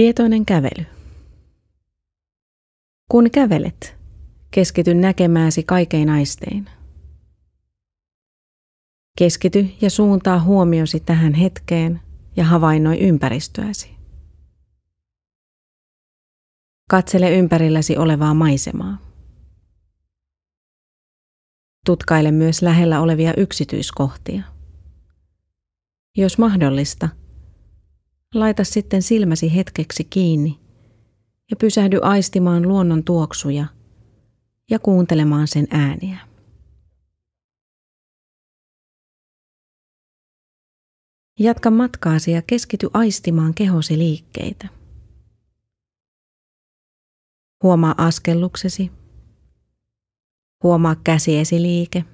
Tietoinen kävely. Kun kävelet, keskity näkemääsi kaikein aistein. Keskity ja suuntaa huomiosi tähän hetkeen ja havainnoi ympäristöäsi. Katsele ympärilläsi olevaa maisemaa. Tutkaile myös lähellä olevia yksityiskohtia. Jos mahdollista – Laita sitten silmäsi hetkeksi kiinni ja pysähdy aistimaan luonnon tuoksuja ja kuuntelemaan sen ääniä. Jatka matkaasi ja keskity aistimaan kehosi liikkeitä. Huomaa askelluksesi. Huomaa käsiesi liike.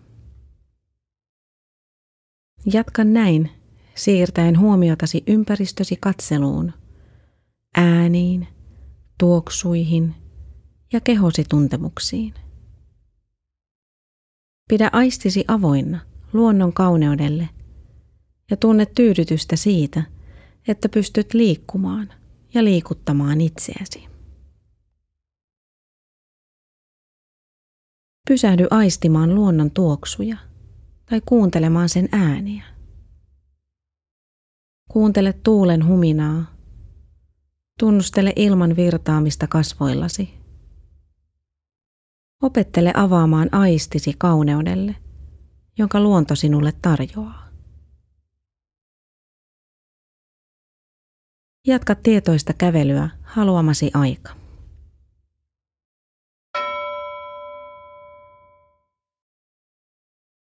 Jatka näin siirtäen huomiotasi ympäristösi katseluun, ääniin, tuoksuihin ja kehosi tuntemuksiin. Pidä aistisi avoinna luonnon kauneudelle ja tunne tyydytystä siitä, että pystyt liikkumaan ja liikuttamaan itseäsi. Pysähdy aistimaan luonnon tuoksuja tai kuuntelemaan sen ääniä. Kuuntele tuulen huminaa. Tunnustele ilman virtaamista kasvoillasi. Opettele avaamaan aistisi kauneudelle, jonka luonto sinulle tarjoaa. Jatka tietoista kävelyä haluamasi aika.